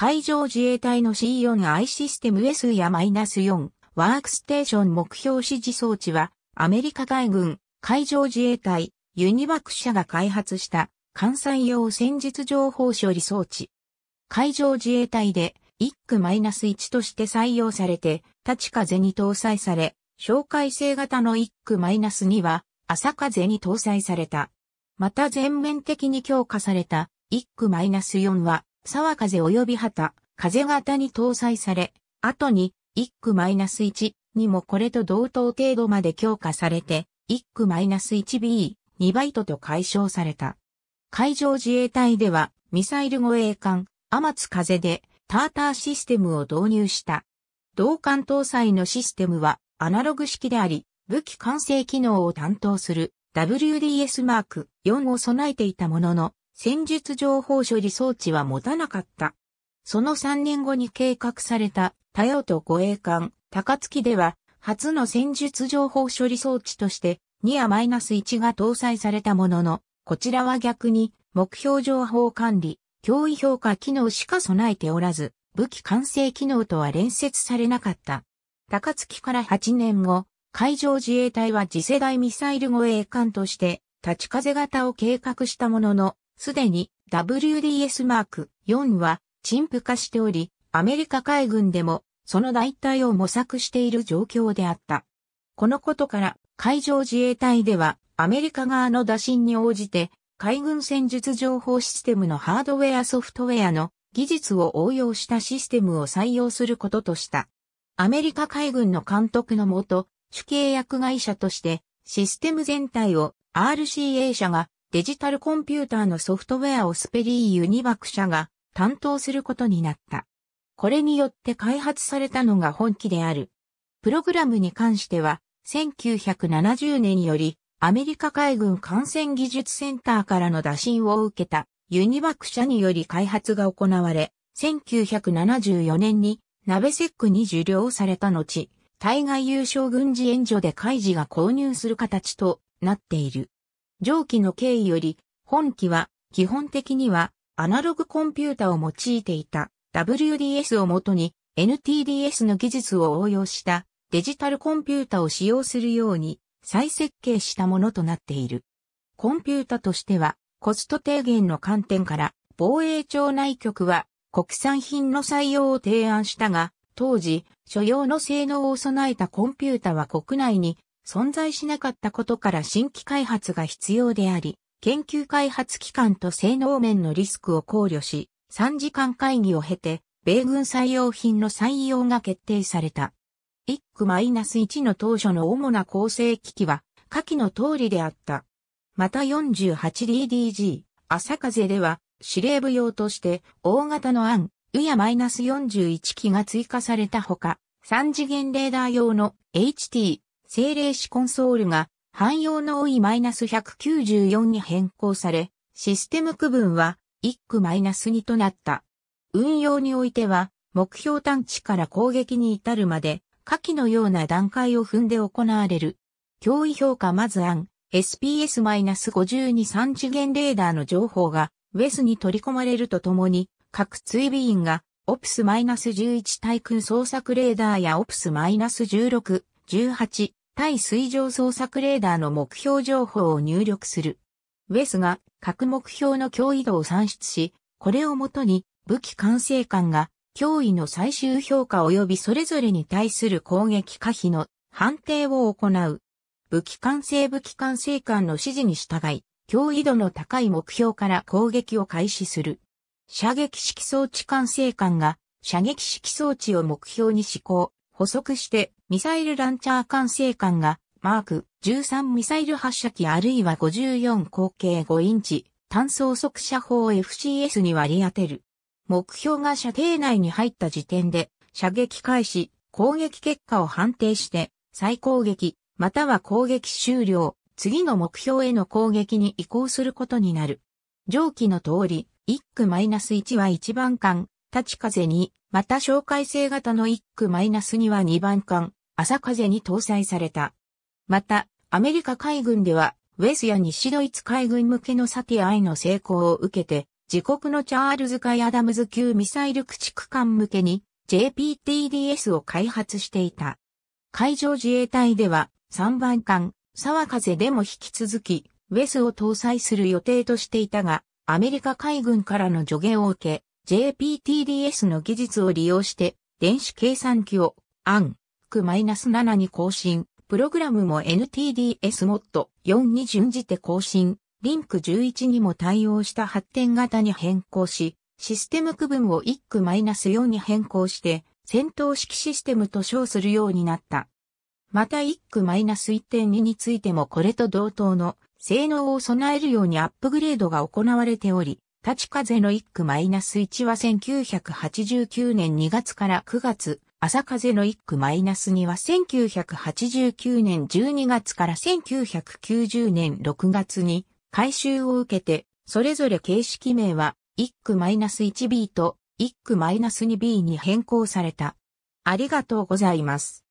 海上自衛隊の C4i システム S や -4 ワークステーション目標指示装置は、アメリカ海軍、海上自衛隊、ユニバック社が開発した関西用戦術情報処理装置。海上自衛隊で、1区 -1 として採用されて、立ち風に搭載され、紹介性型の1区 -2 は、朝風に搭載された。また全面的に強化された1区 -4 は、沢風及び旗、風型に搭載され、後に、一区 -1 にもこれと同等程度まで強化されて、一区 -1B、2バイトと解消された。海上自衛隊では、ミサイル護衛艦、アマツ風で、ターターシステムを導入した。同艦搭載のシステムは、アナログ式であり、武器完成機能を担当する WDS マーク4を備えていたものの、戦術情報処理装置は持たなかった。その3年後に計画された、多用途護衛艦、高槻では、初の戦術情報処理装置として、2や -1 が搭載されたものの、こちらは逆に、目標情報管理、脅威評価機能しか備えておらず、武器完成機能とは連接されなかった。高槻から8年後、海上自衛隊は次世代ミサイル護衛艦として、立ち風型を計画したものの、すでに WDS マーク4は陳腐化しており、アメリカ海軍でもその代替を模索している状況であった。このことから海上自衛隊ではアメリカ側の打診に応じて海軍戦術情報システムのハードウェアソフトウェアの技術を応用したシステムを採用することとした。アメリカ海軍の監督のもと、主契約会社としてシステム全体を RCA 社がデジタルコンピューターのソフトウェアをスペリー・ユニバク社が担当することになった。これによって開発されたのが本機である。プログラムに関しては、1970年よりアメリカ海軍艦船技術センターからの打診を受けたユニバク社により開発が行われ、1974年にナベセックに受領された後、対外優勝軍事援助で開示が購入する形となっている。上記の経緯より、本機は基本的にはアナログコンピュータを用いていた WDS をもとに NTDS の技術を応用したデジタルコンピュータを使用するように再設計したものとなっている。コンピュータとしてはコスト低減の観点から防衛庁内局は国産品の採用を提案したが、当時、所要の性能を備えたコンピュータは国内に存在しなかったことから新規開発が必要であり、研究開発機関と性能面のリスクを考慮し、3時間会議を経て、米軍採用品の採用が決定された。1区1の当初の主な構成機器は、下記の通りであった。また 48DDG、朝風では、司令部用として、大型の案、ウや -41 機が追加されたほか、3次元レーダー用の HT、精霊子コンソールが汎用の OE-194 に変更され、システム区分は1区2となった。運用においては、目標探知から攻撃に至るまで、下記のような段階を踏んで行われる。脅威評価まず案、SPS-52 3次元レーダーの情報が、ウェスに取り込まれるとともに、各追尾員が、オプス -11 対空捜索レーダーやオプス -16 18、対水上捜索レーダーの目標情報を入力する。ウェスが各目標の脅威度を算出し、これをもとに武器管制官が脅威の最終評価及びそれぞれに対する攻撃可否の判定を行う。武器管制武器管制官の指示に従い、脅威度の高い目標から攻撃を開始する。射撃式装置管制官が射撃式装置を目標に施行、補足してミサイルランチャー管制官が、マーク13ミサイル発射機あるいは54口径5インチ単装速射砲 FCS に割り当てる。目標が射程内に入った時点で、射撃開始、攻撃結果を判定して、再攻撃、または攻撃終了、次の目標への攻撃に移行することになる。上記の通り、1区 -1 は1番艦、立ち風2、また紹介性型の1区 -2 は2番艦、朝風に搭載された。また、アメリカ海軍では、ウェスや西ドイツ海軍向けのサティアへの成功を受けて、自国のチャールズ・海アダムズ級ミサイル駆逐艦向けに JPTDS を開発していた。海上自衛隊では3番艦、沢風でも引き続き、ウェスを搭載する予定としていたが、アメリカ海軍からの助言を受け、JPTDS の技術を利用して、電子計算機を、アン、Mac-7 に更新、プログラムも NTDS モッド4に準じて更新、リンク11にも対応した発展型に変更し、システム区分を1区4に変更して、戦闘式システムと称するようになった。また1区1 2についてもこれと同等の性能を備えるようにアップグレードが行われており、立ち風の1区1は1989年2月から9月朝風の一区マイナス2は1989年12月から1990年6月に改修を受けて、それぞれ形式名は一区マイナス 1B と一区マイナス 2B に変更された。ありがとうございます。